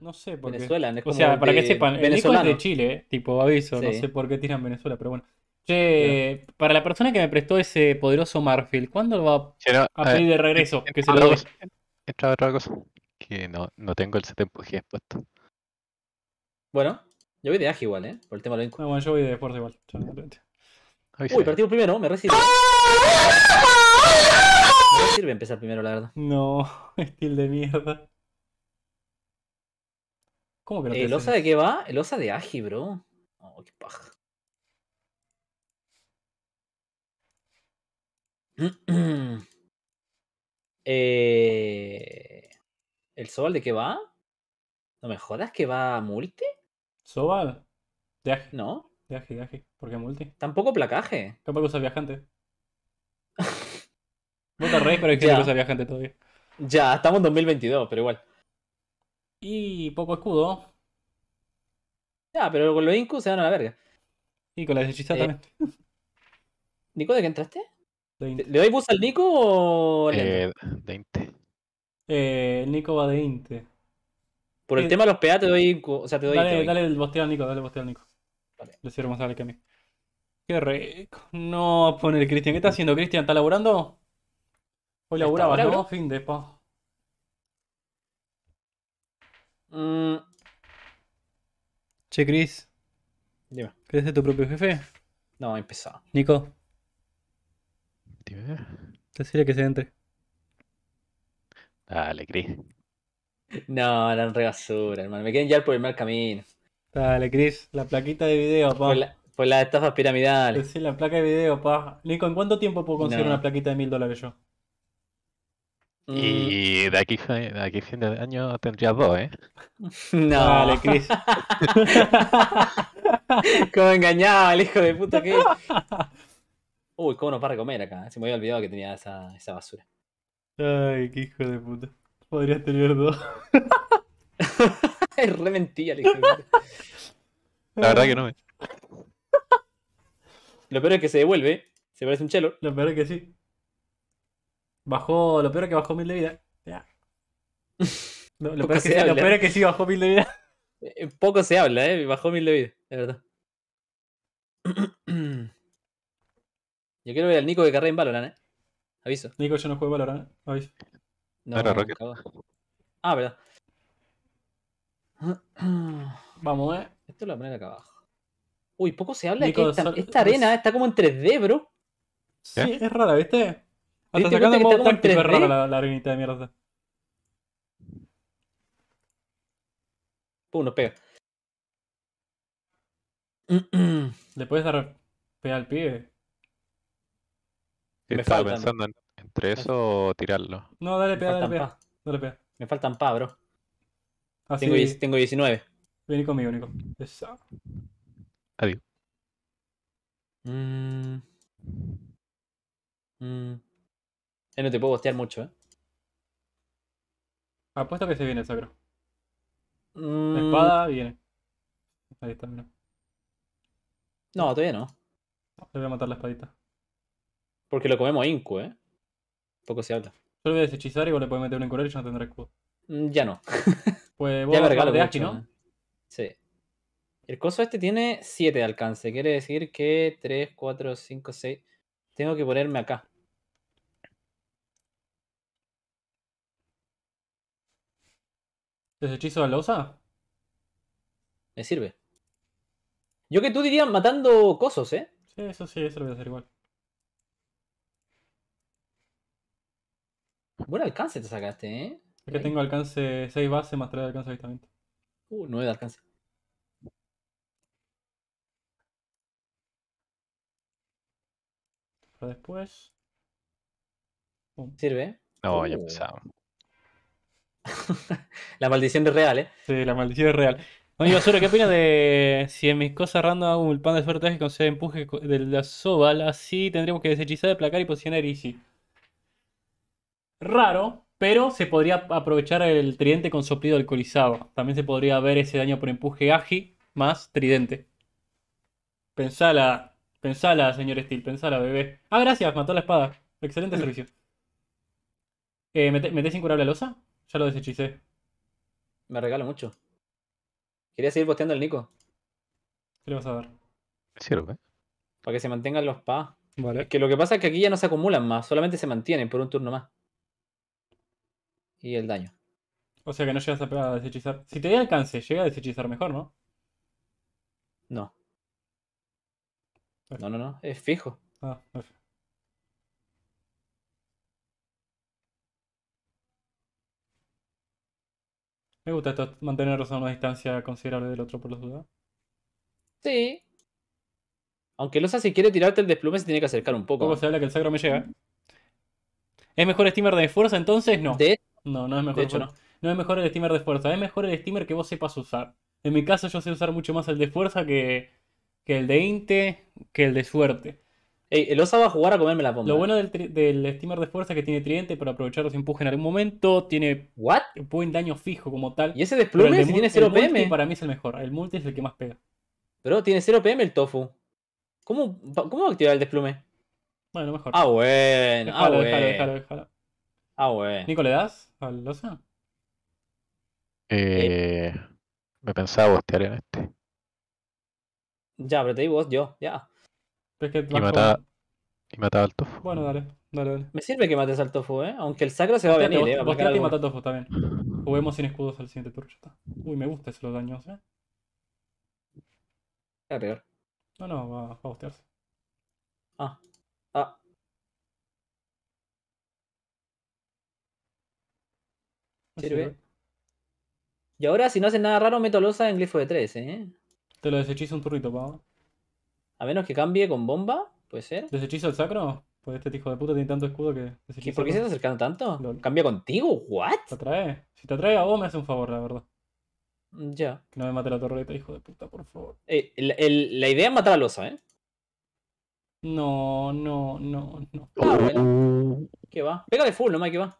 No sé por Venezuela, O sea, para que sepan, Venezuela es de Chile, eh, tipo aviso, no sé por qué tiran Venezuela, pero bueno. Che, para la persona que me prestó ese poderoso Marfil, ¿cuándo lo va a pedir de eh, regreso? Eh, que se lo otra cosa, que no, no tengo el 70 puesto. Bueno, yo voy de AGI igual, ¿eh? Por el tema de lo ah, bueno, yo voy de deporte igual. Uy, partimos primero, me recibe. No ¡Ah! sirve empezar primero, la verdad. No, estilo de mierda. ¿El osa de qué va? El osa de Aji, bro. Oh, qué paja. Eh, ¿El Sobal de qué va? No me jodas que va multi. ¿Sobal? De Aji. ¿No? De Aji, de Aji. ¿Por qué multi? Tampoco placaje. Tampoco usas viajante. Vos te pero es que no viajante todavía. Ya, estamos en 2022, pero igual. Y poco escudo. Ya, pero con los incus se van a la verga. Y con la hechizas eh, también. ¿Nico, de qué entraste? ¿Le doy bus al Nico o.? Eh, 20. Eh, el Nico va de 20. Por el eh, tema de los PA te doy inco O sea, te doy. Dale, este dale el bosteo al Nico, dale el bosteo al Nico. Le sirve más a que a mí. Qué rico. No, poner Cristian. ¿Qué está haciendo, Cristian? ¿Está laburando? Hoy laburaba, ¿no? Fin de Mm. Che, Chris. Dime. ¿Querés ser tu propio jefe? No, empezó. Nico. Dime. Decirle que se entre. Dale, Chris. No, eran re hermano. Me quieren llevar por el mal camino. Dale, Chris, la plaquita de video, pa. Por pues la, pues estafas piramidales estafa piramidal. Sí, la placa de video, pa. Nico, ¿en cuánto tiempo puedo conseguir una plaquita de mil dólares yo? Mm. Y de aquí, de aquí fin de año tendrías dos, ¿eh? No, vale, Chris. Como engañaba el hijo de puta que. Uy, cómo nos para comer acá. Se me había olvidado que tenía esa, esa basura. Ay, qué hijo de puta. Podrías tener dos. es re mentira, el hijo de puta. La verdad que no Lo peor es que se devuelve. Se parece un chelo. Lo peor es que sí. Bajó, lo peor es que bajó mil de vida. Ya. lo, peor es que, sí bajó mil de vida. Eh, poco se habla, ¿eh? Bajó mil de vida, Es verdad. Yo quiero ver al Nico que carrera en Valorant, ¿eh? Aviso. Nico, yo no juego Valorant, ¿eh? Aviso. No, Ah, verdad. Vamos, ¿eh? Esto lo voy a acá abajo. Uy, poco se habla de que esta, arena pues- está como en 3D, bro. Sí, es rara, ¿viste? Hasta sacando el modo táctico ¿eh? la, la de mierda. nos pega. ¿Le puedes dar pega al pibe? Sí, estaba pensando en- entre eso o tirarlo. No, dale pega, dale pega. Dale pega. Me faltan pa, bro. Ah, tengo, 19. vení conmigo, Nico. Adiós. Mmm. Mmm. Eh, no te puedo bostear mucho, ¿eh? Apuesto que se viene Sacro. Mm... Espada viene. Ahí está, mira. No, todavía no. Le voy a matar la espadita. Porque lo comemos inco, ¿eh? Poco se habla. Yo lo voy a deshechizar y vos le podés meter un encurar y yo no tendré escudo. Mm, ya no. pues vos ya me de aquí, ¿no? Sí. El coso este tiene 7 de alcance. Quiere decir que 3, 4, 5, 6. Tengo que ponerme acá. ¿Es hechizo la usa? Me sirve. Yo que tú dirías matando cosos, ¿eh? Sí, eso sí, eso lo voy a hacer igual. Buen alcance te sacaste, ¿eh? Es que tengo alcance 6 base más 3 de alcance de Uh, 9 de alcance. Para después. Sirve. ¿eh? No, ya uh. empezamos. la maldición es real, ¿eh? Sí, la maldición es real. Oye, Basura, ¿qué opinas de si en mis cosas random hago un pan de suerte con concede empuje de la Así tendríamos que deshechizar, placar y posicionar Easy. Raro, pero se podría aprovechar el tridente con soplido alcoholizado. También se podría ver ese daño por empuje Agi más tridente. Pensala, pensala, señor Steel, pensala, bebé. Ah, gracias, mató la espada. Excelente servicio. Eh, ¿Meté sin la losa? Ya lo deshechicé. Me regalo mucho. Quería seguir posteando al Nico. ¿Qué le vas a dar? Sirve. ¿eh? Para que se mantengan los pa. Vale. que lo que pasa es que aquí ya no se acumulan más, solamente se mantienen por un turno más. Y el daño. O sea que no llegas a desechizar. Si te da alcance, llega a desechizar mejor, ¿no? No. No, no, no. Es fijo. Ah, perfecto. Me gusta esto, mantenerlos a una distancia considerable del otro por los dudas. Sí. Aunque Losa si quiere tirarte el desplume se tiene que acercar un poco. ¿Cómo se habla que el Sagro me llega. ¿Es mejor el steamer de fuerza entonces? No. ¿De? No, no es mejor. es mejor el steamer de fuerza. Es mejor el steamer que vos sepas usar. En mi caso yo sé usar mucho más el de fuerza que, que el de inte, que el de suerte. Ey, el osa va a jugar a comerme la bomba. Lo bueno del, steamer de fuerza es que tiene tridente para aprovechar los empujes en algún momento. Tiene ¿What? buen daño fijo como tal. ¿Y ese desplume? si tiene 0 PM? Multi para mí es el mejor. El multi es el que más pega. Pero tiene 0 PM el tofu. ¿Cómo, cómo va a activar el desplume? Bueno, mejor. Ah, bueno. ah, bueno. Dejalo, Ah, bueno. Nico, ¿le das al osa? Eh, eh, Me pensaba bostear en este. Ya, pero te digo vos, yo, ya y, mataba, y al tofu. Bueno, dale, dale, dale. Me sirve que mates al tofu, ¿eh? Aunque el Sacro se va a venir, eh. mata al tofu también. Juguemos sin escudos al siguiente turno, Uy, me gusta los daños, ¿eh? A peor. No, no, va, a bostearse. Ah. Ah. Sirve. Y ahora, si no hacen nada raro, meto losa en glifo de 3, ¿eh? Te lo desechizo un turrito, pavo. A menos que cambie con bomba, puede ser. ¿Deshechizo el sacro? Pues este hijo de puta tiene tanto escudo que. ¿Y ¿Por qué se está acercando tanto? ¿Cambia contigo? ¿What? Te atrae. Si te atrae a vos, me hace un favor, la verdad. Mm, ya. Que no me mate la torreta, hijo de puta, por favor. Eh, la idea es matar a losa, ¿eh? No, no, no, no. Ah, ¿Qué va? Pega de full nomás, que va?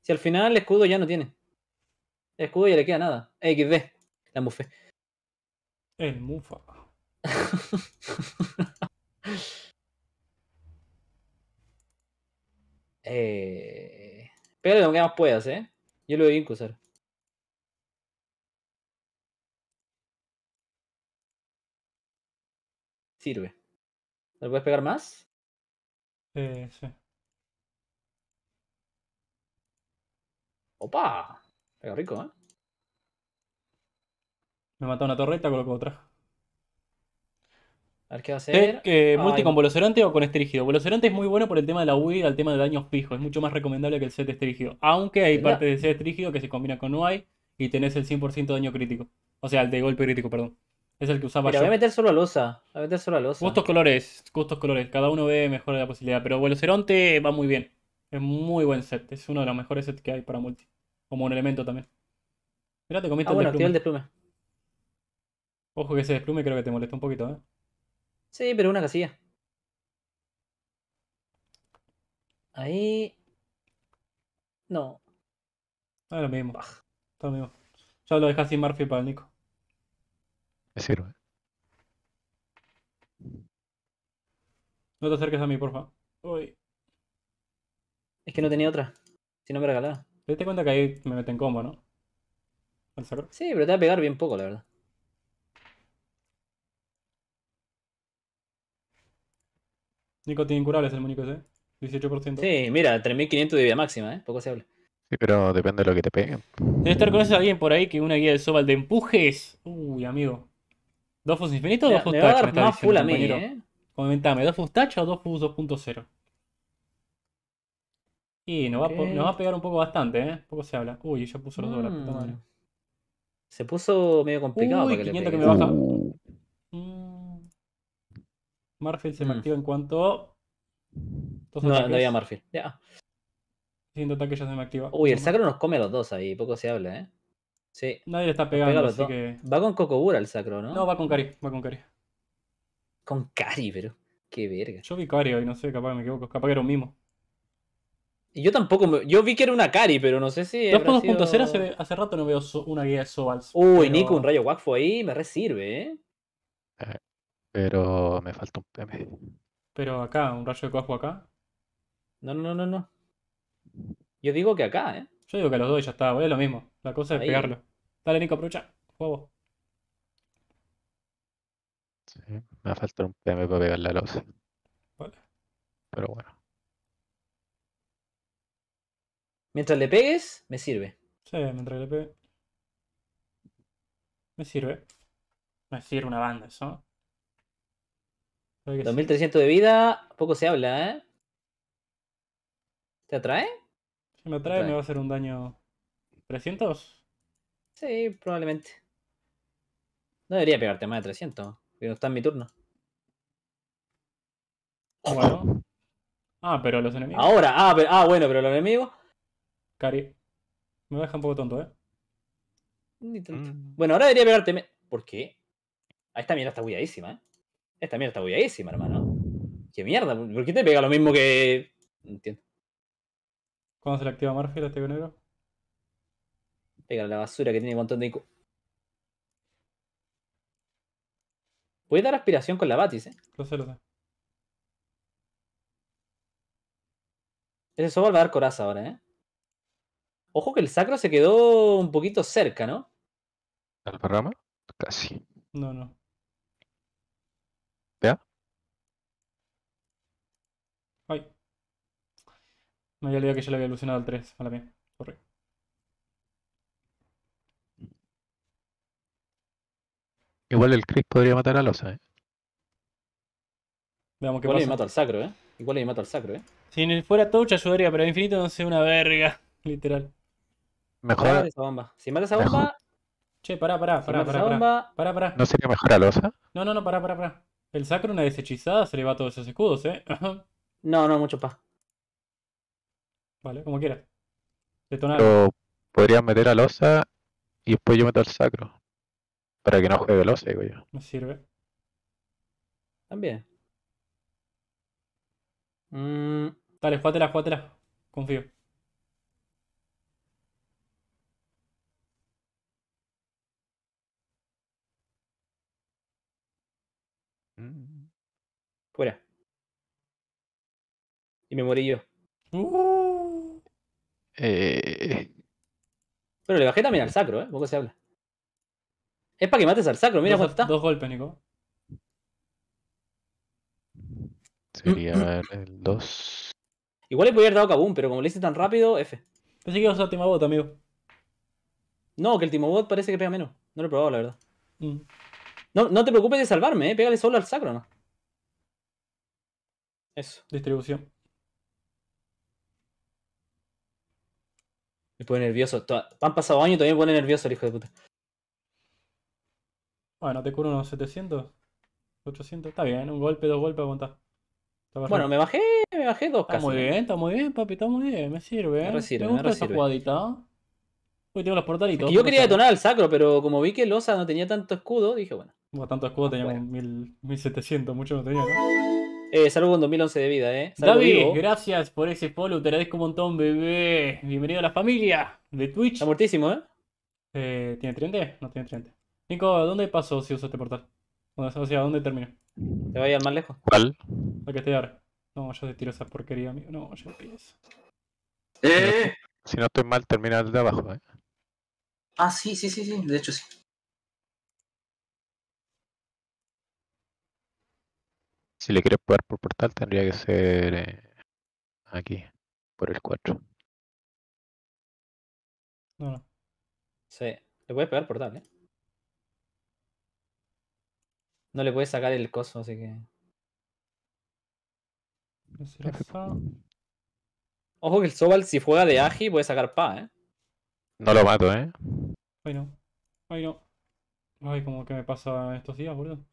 Si al final el escudo ya no tiene. El escudo ya le queda nada. XD. La mufé. El mufa. eh... Pégale lo que más puedas, ¿eh? Yo lo voy a incusar. Sirve. ¿Le puedes pegar más? Eh, sí. Opa. Pega rico, ¿eh? Me mató una torreta, Coloco otra a hacer. multi con Voloceronte o con estrígido. Velocerante es muy bueno por el tema de la huida, Al tema de daños fijos. Es mucho más recomendable que el set estrígido. Aunque hay parte de set estrígido que se combina con UI y tenés el 100% de daño crítico. O sea, el de golpe crítico, perdón. Es el que usaba yo. voy a meter solo a Losa. Voy a meter solo a Losa. Gustos colores, gustos colores. Cada uno ve mejor la posibilidad. Pero Voloceronte va muy bien. Es muy buen set. Es uno de los mejores sets que hay para multi. Como un elemento también. Mira, te comiste ah, el bueno, desplume. el desplume. Ojo que ese desplume creo que te molesta un poquito, ¿eh? Sí, pero una casilla. Ahí. No. Ah, lo mismo. Está Todo lo mismo. Ya lo dejas sin Murphy para el Nico. Me sirve. No te acerques a mí, porfa. Uy. Es que no tenía otra. Si no me regalaba. Te diste cuenta que ahí me meten combo, ¿no? Al sacar. Sí, pero te va a pegar bien poco, la verdad. Nico tiene incurables el único ese. 18%. Sí, mira, 3500 de vida máxima, ¿eh? Poco se habla. Sí, pero depende de lo que te peguen. Debe estar con ese alguien por ahí que una guía de Sobal de empujes. Uy, amigo. Dos Fus infinito o dos me va a dar más full a mí, ¿eh? Comentame, dos tacho o fus 2.0? Y nos va, eh. nos va, a pegar un poco bastante, ¿eh? Poco se habla. Uy, ya puso los dólares, puta madre. Mm. Se puso medio complicado. para que 500 que me baja. Uh. Mm. Marfil se me mm. activa en cuanto. no, no había Marfil ya. Siento que ya se me activa. Uy, el sacro nos come a los dos ahí, poco se habla, ¿eh? Sí. Nadie le está pegando, Va con Cocobura el sacro, ¿no? No, va con Cari, va con Cari. Con Kari, pero. Qué verga. Yo vi Cari hoy, no sé, capaz me equivoco. Capaz que era un mimo. Y yo tampoco. Yo vi que era una Cari, pero no sé si. 2.2.0 sido... hace, hace, rato no veo una guía de Sobals. Uy, Nico, un rayo Wakfu ahí me resirve, ¿eh? eh pero me falta un PM. Pero acá, un rayo de cojo acá. No, no, no, no. Yo digo que acá, ¿eh? Yo digo que a los dos ya está, es lo mismo. La cosa es pegarlo. Dale, Nico, aprucha. Juego. Sí, me va a faltar un PM para pegarle a los. Vale. Pero bueno. Mientras le pegues, me sirve. Sí, mientras le pegues. Me sirve. Me sirve una banda eso. 2300 de vida, poco se habla, ¿eh? ¿Te atrae? Si me atrae, me va a hacer un daño. ¿300? Sí, probablemente. No debería pegarte más de 300, porque no está en mi turno. Ah, pero los enemigos. Ahora, ah, ah, bueno, pero los enemigos. Cari. Me deja un poco tonto, ¿eh? Ni tonto. Mm. Bueno, ahora debería pegarte. ¿Por qué? Ahí esta mierda está cuidadísima. ¿eh? Esta mierda está bugueadísima, hermano. ¿Qué mierda? ¿Por qué te pega lo mismo que.? No entiendo. ¿Cuándo se le activa Murphy? a este negro? Pega la basura que tiene un montón de Voy Puede dar aspiración con la Batis, eh. Lo sé, lo sé. Ese Sobal va a dar coraza ahora, eh. Ojo que el sacro se quedó un poquito cerca, ¿no? ¿Al parrama? Casi. No, no. Ay. No, ya olvidado que yo le había alucinado al 3. Mala Corre. Igual el Chris podría matar a Losa, ¿eh? Veamos Igual le mata al sacro, ¿eh? Igual le mata al sacro, ¿eh? Si fuera touch ayudaría, pero infinito no sé una verga. Literal. Mejor. esa bomba. Si mata esa bomba. Che, pará, pará, pará, pará, pará, bomba... pará, ¿No sería mejor a Losa? No, no, no, pará, pará, pará. El sacro, una deshechizada, se le va todos esos escudos, ¿eh? no, no, mucho pa. Vale, como quieras. Detonar. Pero meter a Losa y después yo meto al sacro. Para que no juegue Losa, digo yo. Me sirve. También. Mm. Dale, jugátela, jugátela. Confío. Y me morí yo. Eh, pero le bajé también al sacro, ¿eh? Poco se habla. Es para que mates al sacro, mira dos, está. Dos golpes, Nico. Sería el 2. Igual le podría haber dado Kaboom, pero como le hice tan rápido, F. Pensé que iba a usar Timobot, amigo. No, que el Timobot parece que pega menos. No lo he probado, la verdad. Mm. No, no te preocupes de salvarme, ¿eh? Pégale solo al sacro, ¿no? Eso. Distribución. Me pone nervioso. Han pasado años y todavía me pone nervioso el hijo de puta. Bueno, te curo unos 700, 800. Está bien, un golpe, dos golpes, aguantá. Bueno, me bajé, me bajé dos Está muy bien, está muy bien, papi, está muy bien. Me sirve, Me, ¿eh? sirve, me gusta jugadita. Uy, tengo los portalitos. yo quería detonar al sacro, pero como vi que el osa no tenía tanto escudo, dije, bueno. No, tanto escudo, tenía 1700, mucho no tenía, eh, salud 2011 de vida, ¿eh? David, gracias por ese follow, te agradezco un montón, bebé. Bienvenido a la familia de Twitch. Está muertísimo, ¿eh? eh tiene 30? No tiene 30. Nico, ¿dónde pasó si uso este portal? O sea, ¿dónde terminó? ¿Te va a ir más lejos? ¿Cuál? La que estoy ahora. No, yo te tiro esa porquería, amigo. No, yo empiezo. ¡Eh! Si no estoy mal, termina el de abajo, ¿eh? Ah, sí, sí, sí, sí. De hecho, sí. Si le quieres pegar por portal, tendría que ser eh, aquí, por el 4. No, no. Sí, le puedes por portal, ¿eh? No le puedes sacar el coso, así que. Ojo que el Sobal, si juega de Aji, puede sacar pa, ¿eh? No lo mato, ¿eh? Ay, no. Ay, no. Ay, como que me pasa estos días, boludo.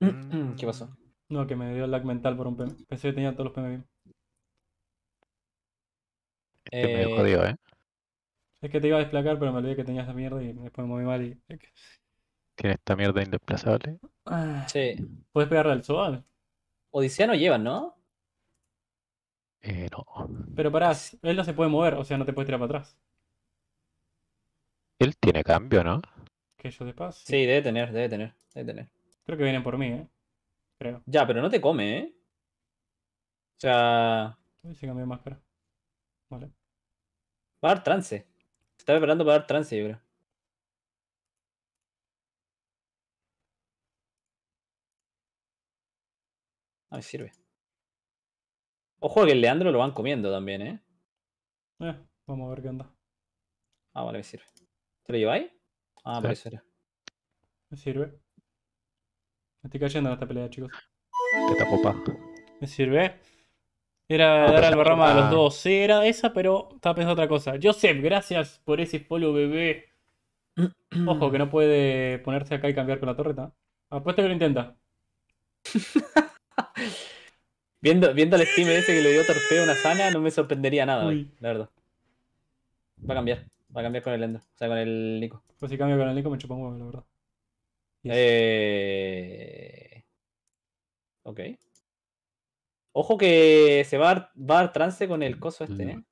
¿Qué pasó? No, que me dio el lag mental por un PM. Pensé que tenía todos los PM bien. que eh... dio jodido, ¿eh? Es que te iba a desplacar, pero me olvidé que tenías esa mierda y después me moví mal y... Tienes esta mierda indesplazable. Ah. Sí. ¿Puedes pegarle al Zobal? Odisea no lleva, ¿no? Eh, no. Pero pará, él no se puede mover, o sea, no te puedes tirar para atrás. Él tiene cambio, ¿no? Que yo te pase. Sí, debe tener, debe tener, debe tener. Creo que vienen por mí, ¿eh? Ya, pero no te come, ¿eh? O sea... Uy, se cambió máscara. Vale. Va a dar trance. Se está preparando para dar trance, yo creo. Ah, me sirve. Ojo que el Leandro lo van comiendo también, ¿eh? ¿eh? vamos a ver qué onda. Ah, vale, me sirve. ¿Te lo lleváis? Ah, sí. por eso era. Me sirve. Me Estoy cayendo en esta pelea, chicos. popa. ¿Me sirve? Era dar al barrama a los dos. era esa, pero estaba pensando otra cosa. Joseph, gracias por ese spoiler, bebé. Ojo, que no puede ponerse acá y cambiar con la torreta. Apuesto que lo intenta. viendo, viendo Steam de ese que le dio torpeo a una sana, no me sorprendería nada, hoy, la verdad. Va a cambiar. Va a cambiar con el Endo. O sea, con el Nico. Pues si cambio con el Nico me chupongo, huevo, la verdad. Eh, ok. Ojo que se va a, dar trance con el coso este, mm. ¿eh?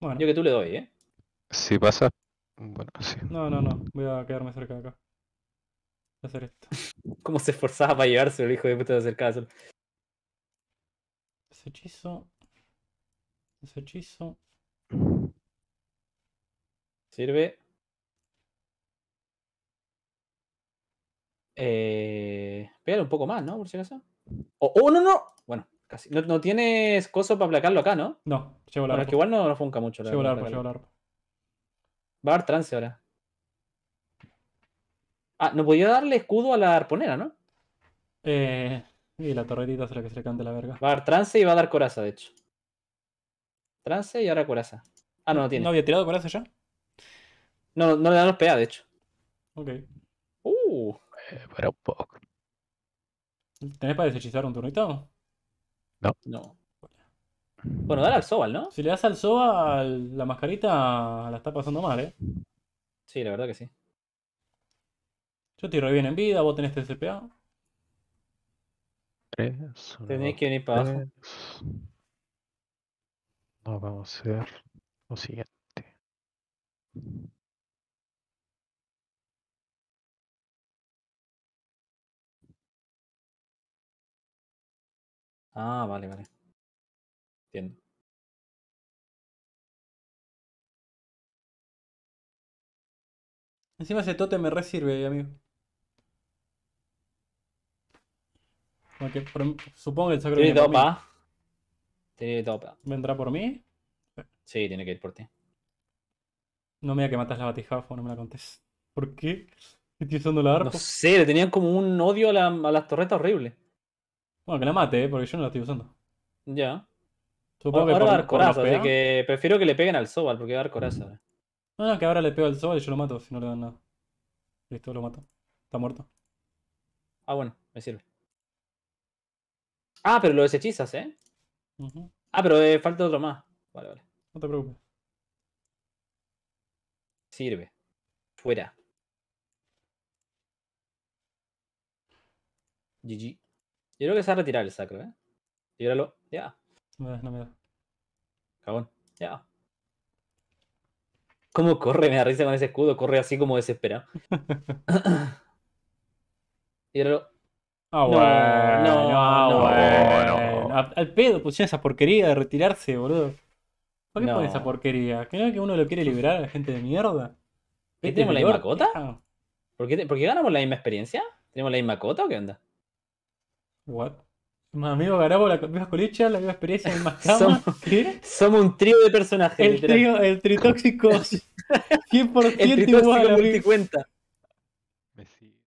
Bueno. Yo que tú le doy, ¿eh? Si pasa. Bueno, sí. No, no, no. Voy a quedarme cerca de acá. Voy a hacer esto. ¿Cómo se esforzaba para llevarse el hijo de puta de acercarse? Ese hechizo. Ese hechizo sirve. Eh, un poco más, ¿no? Por si acaso. Oh, no, no. Bueno, casi. No, tienes coso para aplacarlo acá, ¿no? No, llevo la bueno, Es que igual no, funca mucho. La llevo la arpa, llevo la arpa. Va a dar trance ahora. Ah, no podía darle escudo a la arponera, ¿no? Eh, y la torretita será que se le cante la verga. Va a dar trance y va a dar coraza, de hecho. Trance y ahora coraza. Ah, no, no tiene. ¿No había tirado coraza ya? No, no le dan los PA, de hecho. Ok. Uh. Espera eh, un poco. ¿Tenés para deshechizar un turnito? No. No. Bueno, dale al Sobal, ¿no? Si le das al Sobal, la mascarita la está pasando mal, ¿eh? Sí, la verdad que sí. Yo tiro bien en vida, vos tenés TCPA. Tres. Tenés que venir para No, vamos a hacer lo siguiente. Ah, vale, vale. Entiendo. Encima ese tote me resirve, amigo. supongo que el sacro. Tiene topa. Tiene topa. ¿Vendrá por mí? Sí, tiene que ir por ti. No me digas que matas la batijafo, no me la contes. ¿Por qué? Estoy usando la arma. No sé, le tenían como un odio a, a las torretas horribles. Bueno, que la mate, ¿eh? porque yo no la estoy usando. Ya. Supongo ahora que va a dar coraza, así que prefiero que le peguen al Sobal porque va a dar coraza. Eh. No, no, que ahora le pego al Sobal y yo lo mato si no le dan nada. Listo, lo mato. Está muerto. Ah, bueno, me sirve. Ah, pero lo deshechizas, ¿eh? Ah, pero eh, falta otro más. Vale, vale. No te preocupes. Sirve. Fuera. GG. Yo creo que se va a retirar el sacro, ¿eh? Líbralo. Ya. Yeah. No, me da. Cabón. Ya. ¿Cómo corre? Me da risa con ese escudo. Corre así como desesperado. Líbralo. Ah, no, bueno. No, ah, no, Al, pedo pusieron esa porquería de retirarse, boludo. ¿Por qué no. esa porquería? ¿Creen que uno lo quiere liberar a la gente de mierda? ¿Qué, ¿Tenemos la misma cota? ¿Por qué, ¿Por qué ganamos la misma experiencia? ¿Tenemos la misma cota o qué onda? What? Mis amigos Garabo, la misma colicha, la misma experiencia, en más cama. Somos, ¿Qué? somos un trío de personajes. El trío, el tritóxico 100% el tritóxico igual. Multicuenta.